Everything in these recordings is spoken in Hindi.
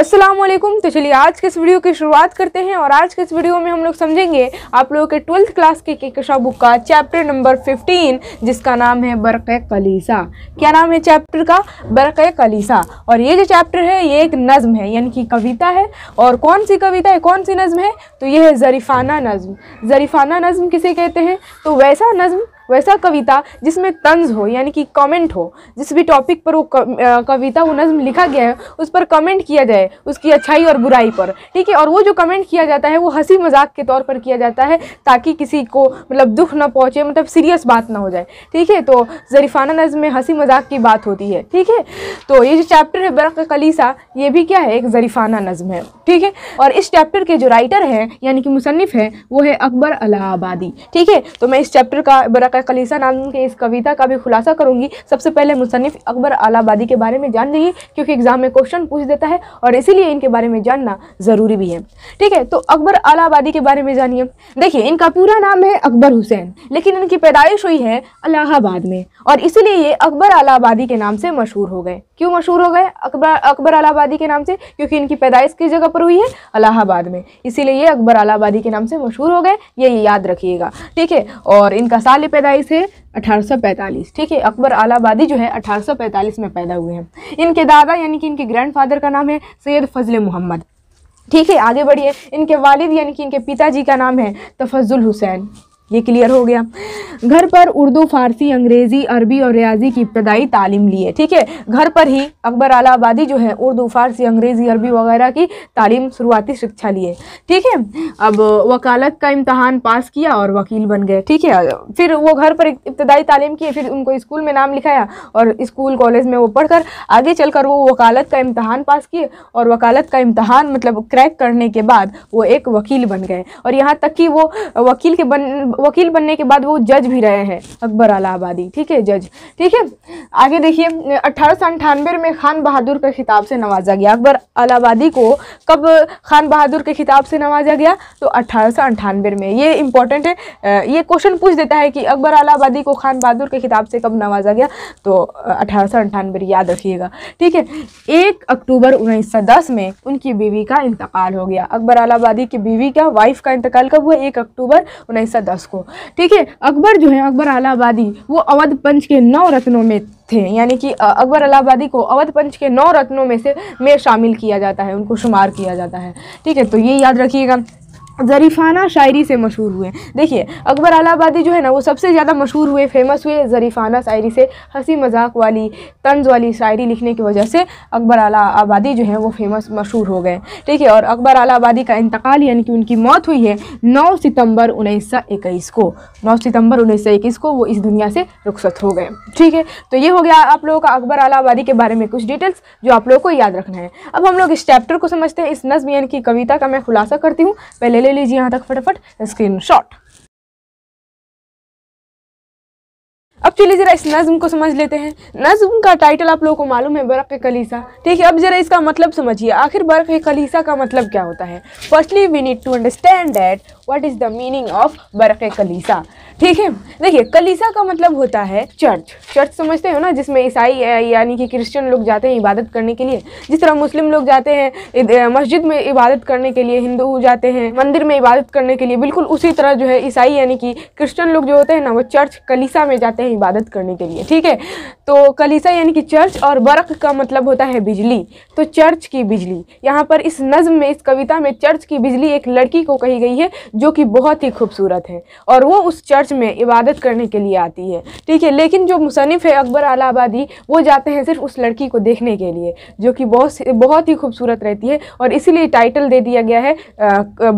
असलम तो चलिए आज के इस वीडियो की शुरुआत करते हैं और आज के इस वीडियो में हम लोग समझेंगे आप लोगों के ट्वेल्थ क्लास के केकशा बुक का चैप्टर नंबर 15 जिसका नाम है बरक़ कलीसा क्या नाम है चैप्टर का बरक़ कलीसा और ये जो चैप्टर है ये एक नज़म है यानी कि कविता है और कौन सी कविता है कौन सी नज़म है तो ये है जरीफाना नज़म जरीफाना नज़म किसे कहते हैं तो वैसा नज़म वैसा कविता जिसमें तंज हो यानी कि कमेंट हो जिस भी टॉपिक पर वो कविता वो नज़म लिखा गया है उस पर कमेंट किया जाए उसकी अच्छाई और बुराई पर ठीक है और वो जो कमेंट किया जाता है वो हंसी मजाक के तौर पर किया जाता है ताकि किसी को मतलब दुख ना पहुँचे मतलब सीरियस बात ना हो जाए ठीक है तो जरीफाना नज़म में हंसी मजाक की बात होती है ठीक है तो ये जो चैप्टर है बरक़ कलीसा ये भी क्या है एक जरीफाना नज़म है ठीक है और इस चैप्टर के जो राइटर हैं यानी कि मुसनफ़ हैं वो है अकबर अलाहाबादी ठीक है तो मैं इस चैप्टर का बरक़ का कलीसा नाम के इस कविता का भी खुलासा करूंगी सबसे पहले मुसनफ़ अकबर आलाबादी के बारे में जान लीजिए क्योंकि एग्ज़ाम में क्वेश्चन पूछ देता है और इसीलिए इनके बारे में जानना ज़रूरी भी है ठीक है तो अकबर आलाबादी के बारे में जानिए देखिए इनका पूरा नाम है अकबर हुसैन लेकिन इनकी पैदाइश हुई है अलाहाबाद में और इसीलिए ये अकबर आलाबादी के नाम से मशहूर हो गए क्यों मशहूर हो गए अकबर अकबर अलाहाबादी के नाम से क्योंकि इनकी पैदाइश किस जगह पर हुई है अलाहाबाद में इसीलिए ये अकबर अलाहाबादी के नाम से मशहूर हो गए ये याद रखिएगा ठीक है और इनका साल पैदाइश है 1845 ठीक है अकबर आलाबादी जो है 1845 में पैदा हुए हैं इनके दादा यानी कि इनके फादर का नाम है सैयद फजल मोहम्मद ठीक है आगे बढ़िए इनके वालिद यानी कि इनके पिताजी का नाम है तफजुल हुसैन ये क्लियर हो गया घर पर उर्दू फारसी अंग्रेज़ी अरबी और रियाजी की इब्तदाई तालीम ली है ठीक है घर पर ही अकबर आलाबादी जो है उर्दू फारसी अंग्रेज़ी अरबी वगैरह की तालीम शुरुआती शिक्षा लिए ठीक है अब वकालत का इम्तहान पास किया और वकील बन गए ठीक है फिर वो घर पर इब्तदाई तालीम किए फिर उनको स्कूल में नाम लिखाया और स्कूल कॉलेज में वो पढ़कर आगे चल वो वकालत का इम्तहान पास किए और वकालत का इम्तहान मतलब क्रैक करने के बाद वो एक वकील बन गए और यहाँ तक कि वो वकील के बन वकील बनने के बाद वो जज भी रहे हैं अकबर अलाहाबादी ठीक है जज ठीक है आगे देखिए अठारह में खान बहादुर के खिताब से नवाजा गया अकबर अलाहाबादी को कब खान बहादुर के खिताब से नवाजा गया तो अठारह में ये इंपॉर्टेंट है ये क्वेश्चन पूछ देता है कि अकबर अलाहाबादी को खान बहादुर के खिताब से कब नवाजा गया तो अठारह याद रखिएगा ठीक है एक अक्टूबर उन्नीस में उनकी बीवी का इंतकाल हो गया अकबर अलाहाबादी की बीवी का वाइफ का इंतकाल कब हुआ एक अक्टूबर उन्नीस को ठीक है अकबर जो है अकबर अलाहाबादी वो अवध पंच के नौ रत्नों में थे यानी कि अकबर अलाहाबादी को अवध पंच के नौ रत्नों में से में शामिल किया जाता है उनको शुमार किया जाता है ठीक है तो ये याद रखिएगा ज़रीफ़ाना शायरी से मशहूर हुए देखिए अकबर अलाबादी जो है ना वो सबसे ज़्यादा मशहूर हुए फेमस हुए ज़रीफ़ाना शायरी से हंसी मजाक वाली तंज वाली शायरी लिखने की वजह से अकबर आबादी जो है वो फेमस मशहूर हो गए ठीक है और अकबर आबादी का इंतकाल यानी कि उनकी मौत हुई है नौ सितम्बर उन्नीस को नौ सितम्बर उन्नीस को वो इस दुनिया से रुख्सत हो गए ठीक है तो ये हो गया आप लोगों का अकबर आबादी के बारे में कुछ डिटेल्स जो आप लोगों को याद रखना है अब हम लोग इस चैप्टर को समझते हैं इस नज़म यानी कि कविता का मैं खुलासा करती हूँ पहले ले लीजिए यहाँ तक फटाफट स्क्रीन शॉट अब चलिए ज़रा इस नज्म को समझ लेते हैं नज़म का टाइटल आप लोगों को मालूम है बर्फ़ कलीसा ठीक है अब ज़रा इसका मतलब समझिए आखिर बर्फ़ कलीसा का मतलब क्या होता है firstly we need to understand that what is the meaning of बर्फ़ कलीसा ठीक है देखिए कलीसा का मतलब होता है चर्च चर्च समझते हो ना जिसमें ईसाई यानी कि क्रिश्चियन लोग जाते हैं इबादत करने के लिए जिस तरह मुस्लिम लोग जाते हैं मस्जिद में इबादत करने के लिए हिंदू जाते हैं मंदिर में इबादत करने के लिए बिल्कुल उसी तरह जो है ईसाई यानी कि क्रिश्चियन लोग जो होते हैं ना वो चर्च कलीसा में जाते हैं हैं इबादत करने के लिए ठीक है तो कलीसा यानी कि चर्च और बर्क का मतलब होता है बिजली तो चर्च की बिजली यहाँ पर इस नज़म में इस कविता में चर्च की बिजली एक लड़की को कही गई है जो कि बहुत ही खूबसूरत है और वो उस चर्च में इबादत करने के लिए आती है ठीक है लेकिन जो मुसनफ़ है अकबर आलाबादी वो जाते हैं सिर्फ उस लड़की को देखने के लिए जो कि बहुत बहुत ही खूबसूरत रहती है और इसीलिए टाइटल दे दिया गया है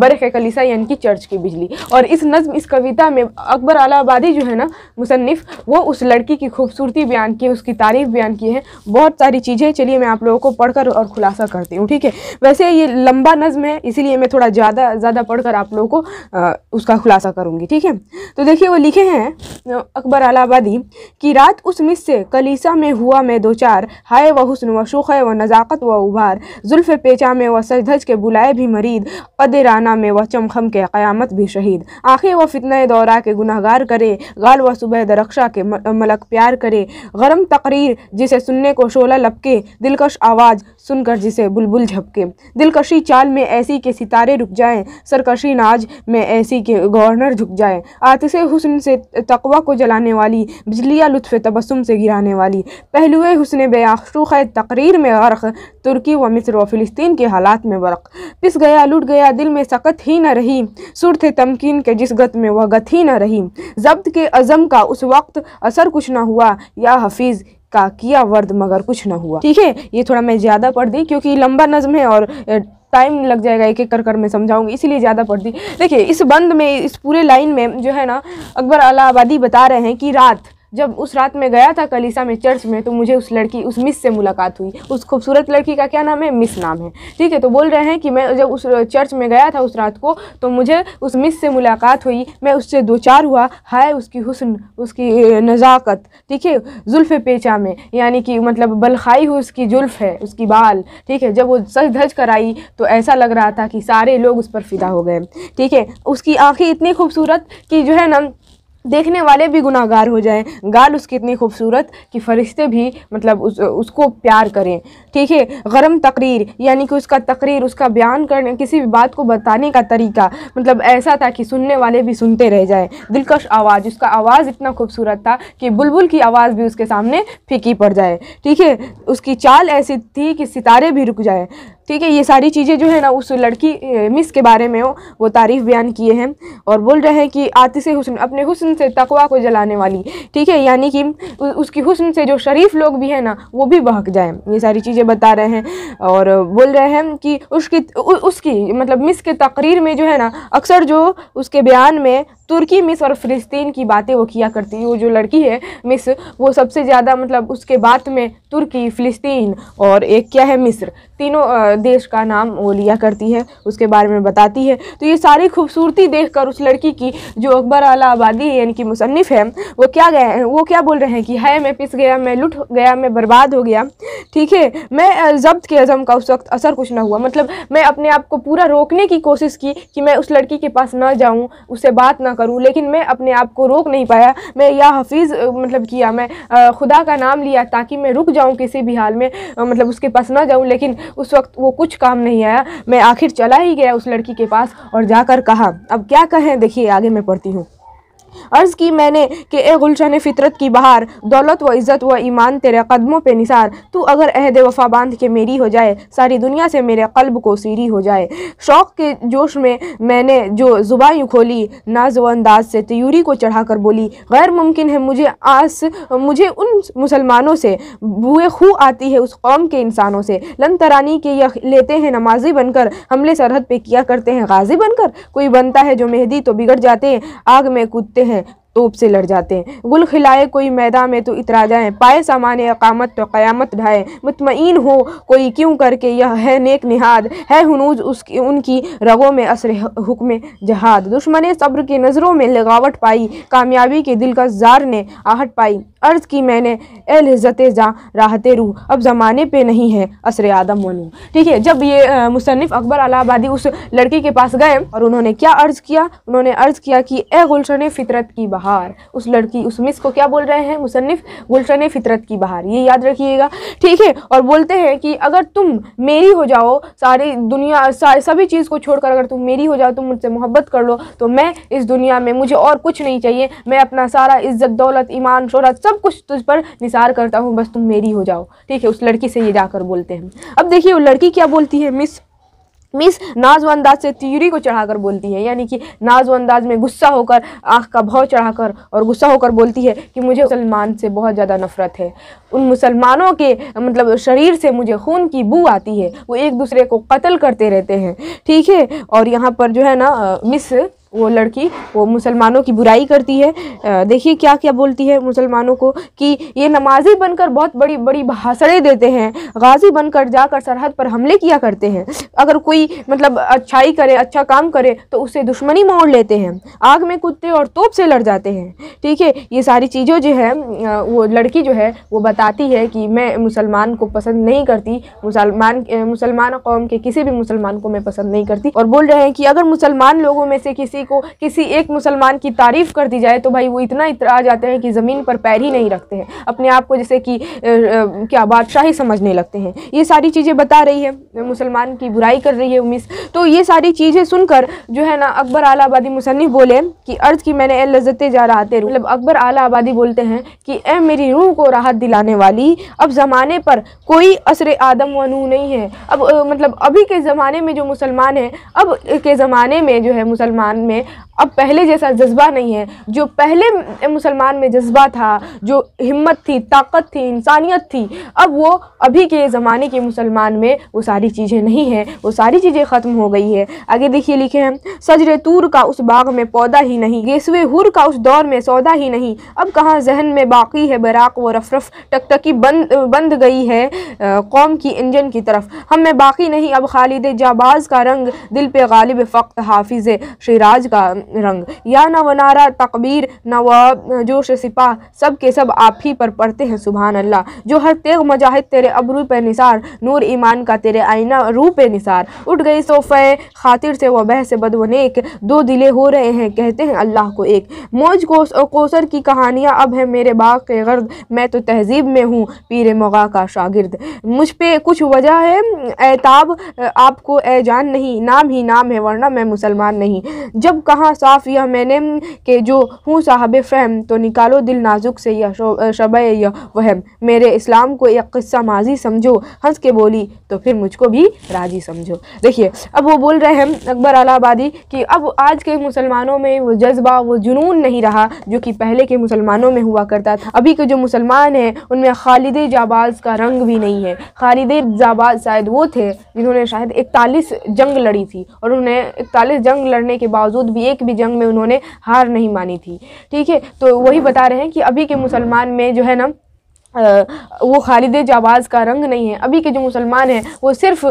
बरख कलीसा यानी कि चर्च की बिजली और इस नज़म इस कविता में अकबर आलाबादी जो है ना मुसनफ़ वो उस लड़की की खूबसूरती बयान की उसकी तारीफ़ बयान की है बहुत सारी चीज़ें चलिए मैं आप लोगों को पढ़कर और खुलासा करती हूँ ठीक है वैसे ये लंबा नज़म है इसीलिए मैं थोड़ा ज़्यादा ज़्यादा पढ़कर आप लोगों को आ, उसका खुलासा करूँगी ठीक है तो देखिए वो लिखे हैं अकबर अलाबादी कि रात उस मिस से कलीसा में हुआ मैं दो चार हाय व हुसन व शोख व नज़ाकत व उभार जुल्फ़ पेचा में व सजधज के बुलाए भी मरीद राना में व चमखम के क्यामत भी शहीद आँखें व फितने दौरा के गुनहगार करे गाल व सुबह दरख्शा के मलक प्यार करे गरम तकरीर जिसे सुनने को शोला लपके दिलकश आवाज़ सुनकर जिसे बुलबुल झपके दिलकशी चाल में ऐसी के सितारे रुक जाएं सरकशी नाज में ऐसी के गवर्नर झुक जाए आतिश हुसन से तकवा को जलाने वाली बिजलिया लुत्फ़ तबसम से गिराने वाली पहलुए हुसन बेआशूख तकरीर में गर्क तुर्की व मिस्र व फ़िलिस्तीन के हालात में बरक पिस गया लुट गया दिल में सकत ही न रही सुर थे तमकीन के जिस गत में वह गत ही न रही जब्त के अज़म का उस वक्त असर कुछ ना हुआ या हफीज़ का किया वर्द मगर कुछ ना हुआ ठीक है ये थोड़ा मैं ज़्यादा पढ़ दी क्योंकि लंबा नज़म है और टाइम लग जाएगा एक एक कर कर मैं समझाऊंगी इसीलिए ज़्यादा पढ़ दी देखिए इस बंद में इस पूरे लाइन में जो है ना अकबर अलाहाबादी बता रहे हैं कि रात जब उस रात में गया था कलीसा में चर्च में तो मुझे उस लड़की उस मिस से मुलाकात हुई उस खूबसूरत लड़की का क्या नाम है मिस नाम है ठीक है तो बोल रहे हैं कि मैं जब उस चर्च में गया था उस रात को तो मुझे उस मिस से मुलाकात हुई मैं उससे दो चार हुआ हाय उसकी हुसन उसकी नज़ाकत ठीक है जुल्फ़ पेचा में यानी कि मतलब बलखाई हुई उसकी जुल्फ़ है उसकी बाल ठीक है जब वो सज धज कर आई तो ऐसा लग रहा था कि सारे लोग उस पर फिदा हो गए ठीक है उसकी आँखें इतनी खूबसूरत कि जो है ना देखने वाले भी गुनाहगार हो जाएं गाल उसकी इतनी खूबसूरत कि फरिश्ते भी मतलब उस उसको प्यार करें ठीक है गरम तकरीर यानी कि उसका तकरीर उसका बयान करने किसी भी बात को बताने का तरीका मतलब ऐसा था कि सुनने वाले भी सुनते रह जाएं दिलकश आवाज़ उसका आवाज़ इतना खूबसूरत था कि बुलबुल की आवाज़ भी उसके सामने फीकी पड़ जाए ठीक है उसकी चाल ऐसी थी कि सितारे भी रुक जाए ठीक है ये सारी चीज़ें जो है ना उस लड़की मिस के बारे में हो वो तारीफ़ बयान किए हैं और बोल रहे हैं कि आतिश हुसन अपने हुसन से तकवा को जलाने वाली ठीक है यानी कि उसकी हुसन से जो शरीफ लोग भी हैं ना वो भी बहक जाएँ ये सारी चीज़ें बता रहे हैं और बोल रहे हैं कि उसकी उसकी मतलब मिस के तकरीर में जो है ना अक्सर जो उसके बयान में तुर्की मिस और फ़िलिस्तीन की बातें वो किया करती है वो जो लड़की है मिस वो सबसे ज़्यादा मतलब उसके बाद में तुर्की फ़िलिस्तीन और एक क्या है मिस्र तीनों देश का नाम वो लिया करती है उसके बारे में बताती है तो ये सारी खूबसूरती देख उस लड़की की जो अकबर आला आबादी यानी कि मुसनफ़ है वो क्या गए वो क्या बोल रहे हैं कि है मैं पिस गया मैं लुट गया मैं बर्बाद हो गया ठीक है मैं जब्त के अज़म का उस वक्त असर कुछ ना हुआ मतलब मैं अपने आप को पूरा रोकने की कोशिश की कि मैं उस लड़की के पास ना जाऊँ उससे बात ना करूँ लेकिन मैं अपने आप को रोक नहीं पाया मैं या हफीज़ मतलब किया मैं खुदा का नाम लिया ताकि मैं रुक जाऊँ किसी भी हाल में मतलब उसके पास ना जाऊँ लेकिन उस वक्त वो कुछ काम नहीं आया मैं आखिर चला ही गया उस लड़की के पास और जाकर कहा अब क्या कहें देखिए आगे मैं पढ़ती हूँ अर्ज़ की मैंने कि ए गुलशन फ़ितरत की बहार दौलत व इज़्ज़त व ईमान तेरे कदमों पे निसार तू अगर अहद वफा बांध के मेरी हो जाए सारी दुनिया से मेरे कल्ब को सीरी हो जाए शौक़ के जोश में मैंने जो जुबाई खोली नाज व अंदाज से त्यूरी को चढ़ा कर बोली गैर मुमकिन है मुझे आस मुझे उन मुसलमानों से बुए खू आती है उस कौम के इंसानों से लन तरानी के यह लेते हैं नमाजी बनकर हमले सरहद पर किया करते हैं गाजी बनकर कोई बनता है जो मेहदी तो बिगड़ जाते हैं आग में कुत्ते हैं तोप से लड़ जाते हैं गुल खिलाए कोई मैदा में तो इतरा जाएँ पाए सामान अकामत तो क़यामत ढाए मतमईन हो कोई क्यों करके यह है नेक निहाद है हनूज उसकी उनकी रगों में असर हुक्म जहाद दुश्मन सब्र की नज़रों में लगावट पाई कामयाबी के दिल का जार ने आहट पाई अर्ज़ की मैंने एल इज़्ज़त जा राहत रूह अब ज़माने पे नहीं है असर आदम वनू ठीक है जब ये मुसनफ़ अकबर अलाबादी उस लड़के के पास गए और उन्होंने क्या अर्ज़ किया उन्होंने अर्ज़ किया कि ए गुलशन फ़ितरत की बात बहार उस लड़की उस मिस को क्या बोल रहे हैं मुसनफ़ गुलशन फितरत की बहार ये याद रखिएगा ठीक है और बोलते हैं कि अगर तुम मेरी हो जाओ सारी दुनिया सा, सभी चीज़ को छोड़कर अगर तुम मेरी हो जाओ तुम मुझसे मोहब्बत कर लो तो मैं इस दुनिया में मुझे और कुछ नहीं चाहिए मैं अपना सारा इज्जत दौलत ईमान शहरत सब कुछ तुझ पर निसार करता हूँ बस तुम मेरी हो जाओ ठीक है उस लड़की से ये जाकर बोलते हैं अब देखिए वो लड़की क्या बोलती है मिस मिस नाज अंदाज से तिजरी को चढ़ाकर बोलती है यानी कि नाज अंदाज में गुस्सा होकर आँख का भाव चढ़ाकर और गुस्सा होकर बोलती है कि मुझे मुसलमान से बहुत ज़्यादा नफरत है उन मुसलमानों के मतलब शरीर से मुझे खून की बू आती है वो एक दूसरे को कत्ल करते रहते हैं ठीक है और यहाँ पर जो है ना मिस वो लड़की वो मुसलमानों की बुराई करती है देखिए क्या क्या बोलती है मुसलमानों को कि ये नमाजी बनकर बहुत बड़ी बड़ी भाषणें देते हैं गाजी बनकर जाकर सरहद पर हमले किया करते हैं अगर कोई मतलब अच्छाई करे अच्छा काम करे तो उससे दुश्मनी मोड़ लेते हैं आग में कुत्ते और तोप से लड़ जाते हैं ठीक है ये सारी चीज़ों जो है वो लड़की जो है वो बताती है कि मैं मुसलमान को पसंद नहीं करती मुसलमान मुसलमान कौम के किसी भी मुसलमान को मैं पसंद नहीं करती और बोल रहे हैं कि अगर मुसलमान लोगों में से किसी किसी को किसी एक मुसलमान की तारीफ़ कर दी जाए तो भाई वो इतना इतरा जाते हैं कि ज़मीन पर पैर ही नहीं रखते हैं अपने आप को जैसे कि क्या ही समझने लगते हैं ये सारी चीज़ें बता रही है मुसलमान की बुराई कर रही है उमिस तो ये सारी चीज़ें सुनकर जो है ना अकबर आला आबादी मुसनफ़ बोले कि अर्ज़ की मैंने ए लज्जत जा रहा थे मतलब अकबर आला आबादी बोलते हैं कि ए मेरी रूह को राहत दिलाने वाली अब ज़माने पर कोई असर आदम व नू नहीं है अब मतलब अभी के ज़माने में जो मुसलमान हैं अब के ज़माने में जो है मुसलमान में अब पहले जैसा जज्बा नहीं है जो पहले मुसलमान में जज्बा था जो हिम्मत थी ताकत थी इंसानियत थी अब वो अभी के ज़माने के मुसलमान में वो सारी चीज़ें नहीं हैं वो सारी चीज़ें ख़त्म हो गई है आगे देखिए लिखे हैं सजर तूर का उस बाग में पौधा ही नहीं गेसवे हुर का उस दौर में सौदा ही नहीं अब कहाँ जहन में बाकी है बराक व रफरफ टकटकी बंद बंद गई है कौम की इंजन की तरफ हम में बाकी नहीं अब खालिद जाबाज का रंग दिल पे गालिब फ़क्त हाफिज़ शराज ताज का रंग या न वनारा तकबीर न व जोश सिपाह सब के सब आप ही पर पढ़ते हैं सुबहान अल्लाह जो हर तेग मजाहिद तेरे अबरू पे निसार नूर ईमान का तेरे आईना रू पे निसार उठ गई सोफ़े खातिर से वह बहस बदवनेक दो दिले हो रहे हैं कहते हैं अल्लाह को एक मौज कोस और कोसर की कहानियाँ अब है मेरे बाग के गर्द मैं तो तहजीब में हूँ पीर मगा का शागिर्द मुझ पर कुछ वजह है एताब आपको ए जान नहीं नाम ही नाम है वरना मैं मुसलमान नहीं जब जब कहा साफ यह मैंने के जो हूँ साहब फ़हम तो निकालो दिल नाजुक से यह शब यह वहम मेरे इस्लाम को एक किस्सा माजी समझो हंस के बोली तो फिर मुझको भी राजी समझो देखिए अब वो बोल रहे हैं अकबर अलाबादी कि अब आज के मुसलमानों में वो जज्बा वो जुनून नहीं रहा जो कि पहले के मुसलमानों में हुआ करता था अभी के जो मुसलमान हैं उनमें खालिद जाबाज का रंग भी नहीं है खालिद जाबाज शायद वो थे जिन्होंने शायद इकतालीस जंग लड़ी थी और उन्हें इकतालीस जंग लड़ने के बावजूद बावजूद भी एक भी जंग में उन्होंने हार नहीं मानी थी ठीक है तो वही बता रहे हैं कि अभी के मुसलमान में जो है ना वो खालिद जाबाज़ का रंग नहीं है अभी के जो मुसलमान हैं वो सिर्फ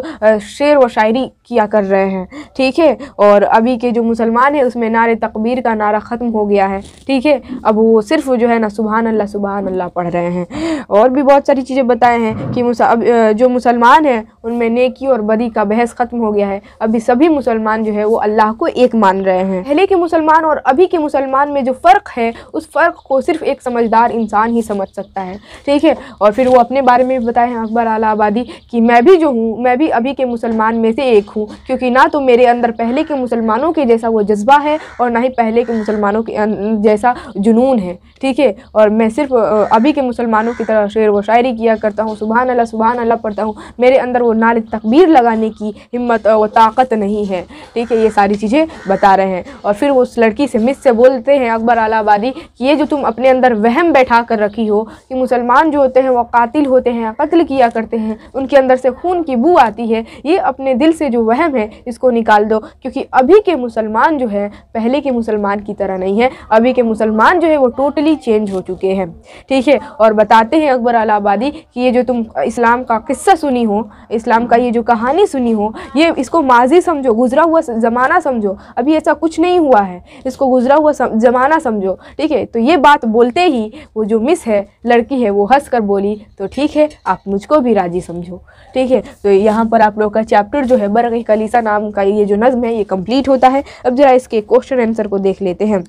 शेर व शायरी किया कर रहे हैं ठीक है और अभी के जो मुसलमान हैं उसमें नारे तकबीर का नारा ख़त्म हो गया है ठीक है अब वो सिर्फ जो है ना सुबहान अल्लाह सुबहान अल्लाह पढ़ रहे हैं और भी बहुत सारी चीज़ें बताए हैं कि अब, जो मुसलमान हैं उनमें नेकी और बदी का बहस ख़त्म हो गया है अभी सभी मुसलमान जो है वो अल्लाह को एक मान रहे हैं पहले के मुसलमान और अभी के मुसलमान में जो फ़र्क है उस फ़र्क को सिर्फ एक समझदार इंसान ही समझ सकता है ठीक है और फिर वो अपने बारे में भी बताए हैं अकबर आला आबादी कि मैं भी जो हूँ मैं भी अभी के मुसलमान में से एक हूँ क्योंकि ना तो मेरे अंदर पहले के मुसलमानों के जैसा वो जज्बा है और ना ही पहले के मुसलमानों के अं, अं, जैसा जुनून है ठीक है और मैं सिर्फ अभी के मुसलमानों की तरह शेर व शायरी किया करता हूँ सुबह अल्लाह सुबह अल्लाह पढ़ता हूँ मेरे अंदर वो नाल तकबीर लगाने की हिम्मत व ताकत नहीं है ठीक है ये सारी चीज़ें बता रहे हैं और फिर वो उस लड़की से मिस से बोलते हैं अकबर आला आबादी कि ये जो तुम अपने अंदर वहम बैठा कर रखी हो कि मुसलमान इंसान जो होते हैं वो कातिल होते हैं कत्ल किया करते हैं उनके अंदर से खून की बू आती है ये अपने दिल से जो वहम है इसको निकाल दो क्योंकि अभी के मुसलमान जो है पहले के मुसलमान की तरह नहीं है अभी के मुसलमान जो है वो टोटली चेंज हो चुके हैं ठीक है और बताते हैं अकबर आबादी कि ये जो तुम इस्लाम का किस्सा सुनी हो इस्लाम का ये जो कहानी सुनी हो ये इसको माजी समझो गुजरा हुआ ज़माना समझो अभी ऐसा कुछ नहीं हुआ है इसको गुजरा हुआ ज़माना समझो ठीक है तो ये बात बोलते ही वो जो मिस है लड़की है वो हंसकर बोली तो ठीक है आप मुझको भी राजी समझो ठीक है तो यहाँ पर आप लोग का चैप्टर जो है बरग कलीसा नाम का ये जो नज़म है ये कम्प्लीट होता है अब ज़रा इसके क्वेश्चन आंसर को देख लेते हैं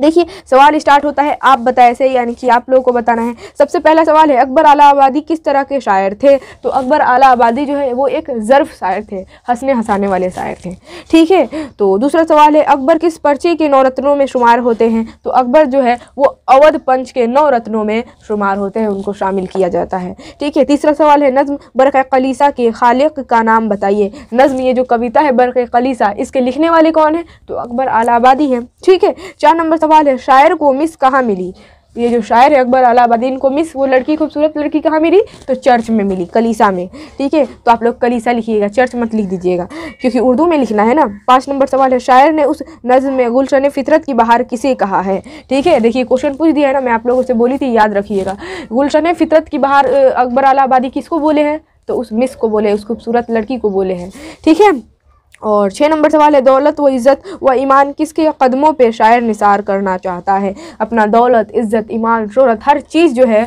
देखिए सवाल स्टार्ट होता है आप बताए से यानी कि आप लोगों को बताना है सबसे पहला सवाल है अकबर आला आबादी किस तरह के शायर थे तो अकबर आला आबादी जो है वो एक ज़र्फ शायर थे हंसने हंसाने वाले शायर थे ठीक है तो दूसरा सवाल है अकबर किस पर्चे के नौ रत्नों में शुमार होते हैं तो अकबर जो है वो अवध पंच के नौ रत्नों में शुमार होते हैं उनको शामिल किया जाता है ठीक है तीसरा सवाल है नज़म बरक़ कलीसा के खालिक का नाम बताइए नज़म ये जो कविता है बरक़ कलीसा इसके लिखने वाले कौन है तो अकबर आला आबादी है ठीक है चार नंबर सवाल है शायर को मिस कहाँ मिली ये जो शायर है अकबर अलाबादीन को मिस वो लड़की खूबसूरत लड़की कहाँ मिली तो चर्च में मिली कलीसा में ठीक है तो आप लोग कलीसा लिखिएगा चर्च मत लिख दीजिएगा क्योंकि उर्दू में लिखना है ना पाँच नंबर सवाल है शायर ने उस नज़म में गुलशन फितरत की बहार किसे कहा है ठीक है देखिए क्वेश्चन पूछ दिया है ना मैं आप लोगों से बोली थी याद रखिएगा गुलशन फितरत की बहार अकबर अलाबादी किसको बोले हैं तो उस मिस को बोले उस खूबसूरत लड़की को बोले हैं ठीक है और छः नंबर सवाल है दौलत व इज़्ज़त व ईमान किसके कदमों पे शायर निसार करना चाहता है अपना दौलत इज़्ज़त ईमान शहरत हर चीज़ जो है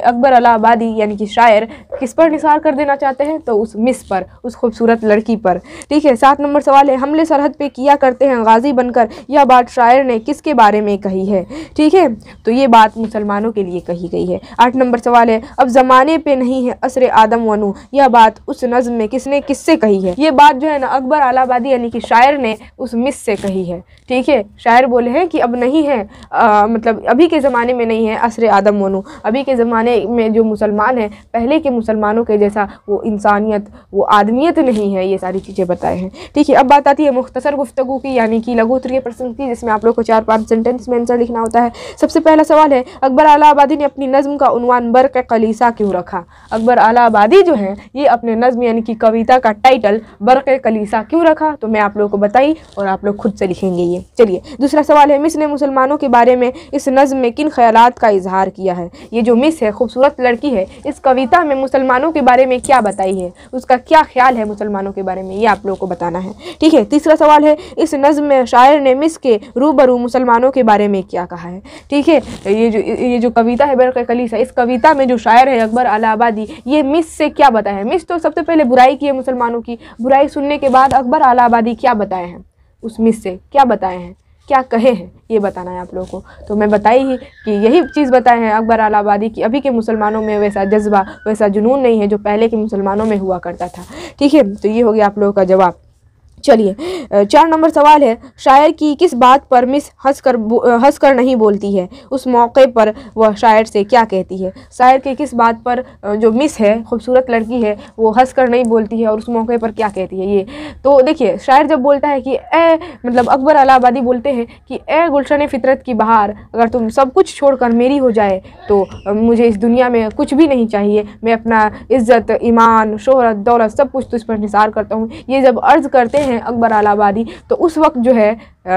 अकबर अलाबादी यानी कि शायर किस पर निसार कर देना चाहते हैं तो उस मिस पर उस खूबसूरत लड़की पर ठीक है सात नंबर सवाल है हमले सरहद पे किया करते हैं गाजी बनकर यह बात शायर ने किसके बारे में कही है ठीक है तो ये बात मुसलमानों के लिए कही गई है आठ नंबर सवाल है अब ज़माने पर नहीं है असर आदम वनू यह बात उस नज़म में किसने किससे कही है ये बात जो है ना अकबर आलाबादी यानी कि शायर ने उस मिस से कही है ठीक है शायर बोले हैं कि अब नहीं है आ, मतलब अभी के ज़माने में नहीं है असर आदम मोनू अभी के ज़माने में जो मुसलमान हैं पहले के मुसलमानों के जैसा वो इंसानियत वो आदमियत नहीं है ये सारी चीज़ें बताए हैं ठीक है अब बात आती है मुख्तसर गुफ्तु की यानी कि लघु उत्तरीय प्रसंग की जिसमें आप लोग को चार पाँच सेंटेंस में आंसर लिखना होता है सबसे पहला सवाल है अकबर आलाबादी ने अपनी नज्म का उनवान बरक़ कलीसा क्यों रखा अकबर आलाबादी जो है ये अपने नज्म यानी कि कविता का टाइटल बरक़ कलीसा क्यों क्यों रखा तो मैं आप लोगों को बताई और आप लोग खुद से लिखेंगे ये चलिए दूसरा सवाल है मिस ने मुसलमानों के बारे में इस नज़म में किन ख्याल का इजहार किया है ये जो मिस है खूबसूरत लड़की है इस कविता में मुसलमानों के बारे में क्या बताई है उसका क्या ख्याल है मुसलमानों के बारे में ये आप लोगों को बताना है ठीक है तीसरा सवाल है इस नज़म में शायर ने मिस के रूबरू मुसलमानों के बारे में क्या कहा है ठीक है ये जो ये जो कविता है बरक कलीसा इस कविता में जो शायर है अकबर अलाबादी ये मिस से क्या बताया है मिस तो सबसे पहले बुराई की है मुसलमानों की बुराई सुनने के बाद अकबर अकबर आलाबादी क्या बताए हैं उस मिस से क्या बताए हैं क्या कहे हैं ये बताना है आप लोगों को तो मैं बताई ही कि यही चीज़ बताए हैं अकबर आलाबादी कि अभी के मुसलमानों में वैसा जज्बा वैसा जुनून नहीं है जो पहले के मुसलमानों में हुआ करता था ठीक है तो ये हो गया आप लोगों का जवाब चलिए चार नंबर सवाल है शायर की किस बात पर मिस हंस कर हंस कर नहीं बोलती है उस मौके पर वह शायर से क्या कहती है शायर के किस बात पर जो मिस है खूबसूरत लड़की है वो हंस कर नहीं बोलती है और उस मौके पर क्या कहती है ये तो देखिए शायर जब बोलता है कि ए मतलब अकबर अलाबादी बोलते हैं कि ए गुलशन फितरत की बहार अगर तुम सब कुछ छोड़ मेरी हो जाए तो मुझे इस दुनिया में कुछ भी नहीं चाहिए मैं अपना इज्जत ईमान शोहरत दौलत सब कुछ तुझ पर निसार करता हूँ ये जब अर्ज़ करते हैं हैं अकबर आलाबादी तो उस वक्त जो है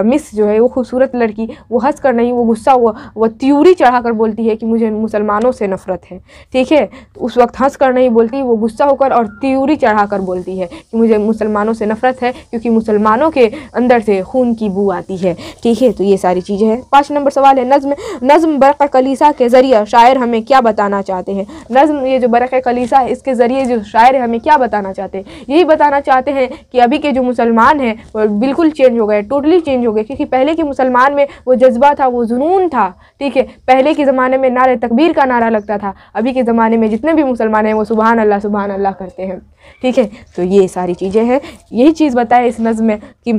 मिस जो है वो खूबसूरत लड़की वो हंस कर नहीं वो गुस्सा हुआ वह त्यूरी चढ़ा कर बोलती है कि मुझे मुसलमानों से नफ़रत है ठीक है तो उस वक्त हंस कर नहीं बोलती वो गुस्सा होकर और त्यूरी चढ़ा कर बोलती है कि मुझे मुसलमानों से नफ़रत है क्योंकि मुसलमानों के अंदर से खून की बू आती है ठीक है तो ये सारी चीज़ें हैं पाँच नंबर सवाल है नज़म नज़म बरक़ कलीसा के ज़रिए शायर हमें क्या बताना चाहते हैं नज़म ये जो बरक़ कलीसा है इसके ज़रिए जो शायर हमें क्या बताना चाहते हैं यही बताना चाहते हैं कि अभी के जो मुसल मुसलमान हैं वो बिल्कुल चेंज हो गए टोटली चेंज हो गए क्योंकि पहले के मुसलमान में वो जज्बा था वो जुनून था ठीक है पहले के ज़माने में नारे तकबीर का नारा लगता था अभी के ज़माने में जितने भी मुसलमान हैं वो सुबहान अल्लाह सुबहान अल्लाह करते हैं ठीक है तो ये सारी चीज़ें हैं यही चीज़ बताए इस नज़म में कि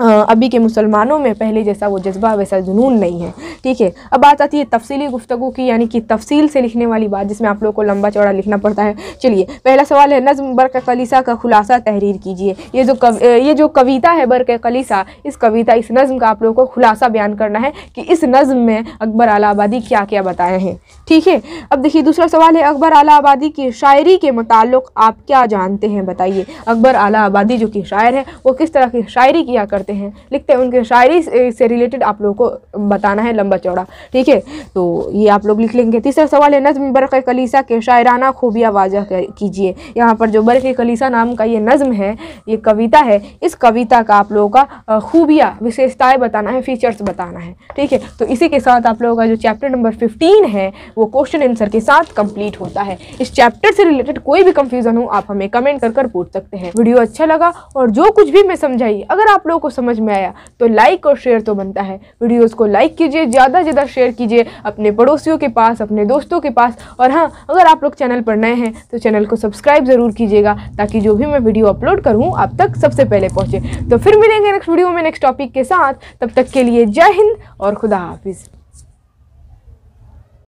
अभी के मुसलमानों में पहले जैसा वो जज्बा वैसा जुनून नहीं है ठीक है अब बात आती है तफसीली गुफ्तु की यानी कि तफसील से लिखने वाली बात जिसमें आप लोग को लंबा चौड़ा लिखना पड़ता है चलिए पहला सवाल है नज़म बरक कलीसा का खुलासा तहरीर कीजिए ये जो कव, ये जो कविता है बरक कलीसा इस कविता इस नज़म का आप लोग को खुलासा बयान करना है कि इस नज़म में अकबर आलाबादी क्या क्या बताए हैं ठीक है अब देखिए दूसरा सवाल है अकबर आला आबादी की शायरी के मतलब आप क्या जानते हैं बताइए अकबर आला आबादी जो कि शायर है वो किस तरह की शायरी किया कर करते हैं लिखते हैं उनके शायरी से रिलेटेड आप लोगों को बताना है लंबा चौड़ा ठीक है तो ये आप लोग लिख लेंगे तीसरा सवाल है नज़म बरक़ कलीसा के शायराना खूबिया वाजह कीजिए यहाँ पर जो बरक़ कलीसा नाम का ये नज़म है ये कविता है इस कविता का आप लोगों का खूबिया विशेषताएँ बताना है फीचर्स बताना है ठीक है तो इसी के साथ आप लोगों का जो चैप्टर नंबर फिफ्टीन है वो क्वेश्चन आंसर के साथ कम्प्लीट होता है इस चैप्टर से रिलेटेड कोई भी कंफ्यूजन हो आप हमें कमेंट कर कर पूछ सकते हैं वीडियो अच्छा लगा और जो कुछ भी मैं समझाई अगर आप लोगों को समझ में आया तो लाइक और शेयर तो बनता है वीडियोज़ को लाइक कीजिए ज़्यादा से ज़्यादा शेयर कीजिए अपने पड़ोसियों के पास अपने दोस्तों के पास और हाँ अगर आप लोग चैनल पर नए हैं तो चैनल को सब्सक्राइब ज़रूर कीजिएगा ताकि जो भी मैं वीडियो अपलोड करूँ आप तक सबसे पहले पहुँचे तो फिर मिलेंगे नेक्स्ट वीडियो में नेक्स्ट टॉपिक के साथ तब तक के लिए जय हिंद और खुदा हाफिज़